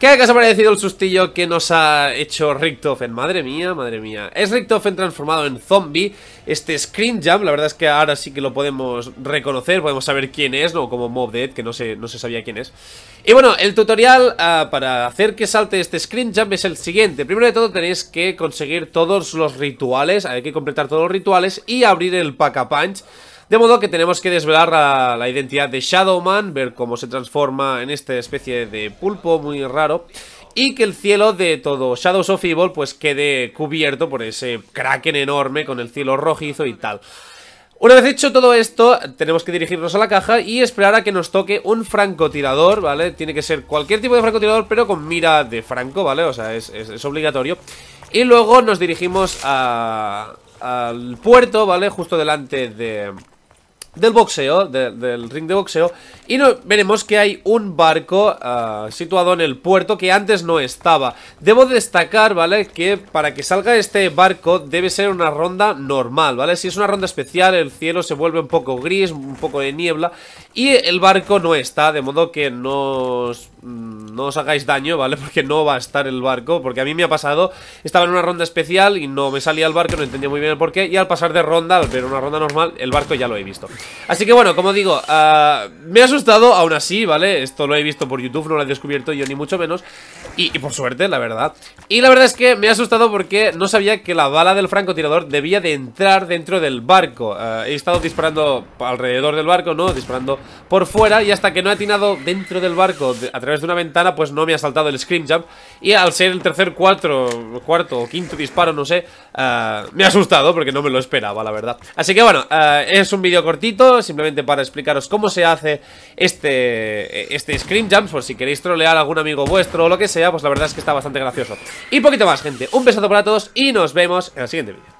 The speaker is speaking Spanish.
Que ha parecido el sustillo que nos ha hecho Richtofen. Madre mía, madre mía. Es Richtofen transformado en zombie. Este Screen Jump, la verdad es que ahora sí que lo podemos reconocer. Podemos saber quién es, ¿no? Como Mob Dead, que no se, no se sabía quién es. Y bueno, el tutorial ah, para hacer que salte este Screen Jump es el siguiente. Primero de todo tenéis que conseguir todos los rituales. Hay que completar todos los rituales y abrir el Pack a Punch. De modo que tenemos que desvelar la, identidad de Man, ver cómo se transforma en esta especie de pulpo muy raro y que el cielo de todo Shadows of Evil pues quede cubierto por ese kraken enorme con el cielo rojizo y tal. Una vez hecho todo esto, tenemos que dirigirnos a la caja y esperar a que nos toque un francotirador, ¿vale? Tiene que ser cualquier tipo de francotirador, pero con mira de franco, ¿vale? O sea, es, obligatorio. Y luego nos dirigimos al puerto, ¿vale? Justo delante de, del boxeo, del ring de boxeo Y veremos que hay un barco ah, situado en el puerto que antes no estaba Debo destacar, ¿vale? Que para que salga este barco debe ser una ronda normal, ¿vale? Si es una ronda especial el cielo se vuelve un poco gris, un poco de niebla Y el barco no está, de modo que nos Mm, no os hagáis daño, ¿vale? Porque no va a estar el barco Porque a mí me ha pasado, estaba en una ronda especial y no me salía el barco, no entendía muy bien el porqué Y al pasar de ronda, al ver una ronda normal, el barco ya lo he visto Así que bueno, como digo, ah, me ha asustado aún así, ¿vale? Esto lo he visto por YouTube, no lo he descubierto yo ni mucho menos y, por suerte, la verdad Y la verdad es que me ha asustado porque no sabía que la bala del francotirador debía de entrar dentro del barco ah, He estado disparando alrededor del barco, ¿no? Disparando por fuera y hasta que no he atinado dentro del barco a través de una ventana, pues no me ha saltado el Scream Jump. Y al ser el tercer cuatro, cuarto o quinto disparo, no sé, eh, me ha asustado porque no me lo esperaba, la verdad. Así que bueno, eh, es un vídeo cortito, simplemente para explicaros cómo se hace este, este Scream Jump, por si queréis trolear a algún amigo vuestro o lo que sea, pues la verdad es que está bastante gracioso. Y poquito más, gente. Un besazo para todos y nos vemos en el siguiente vídeo.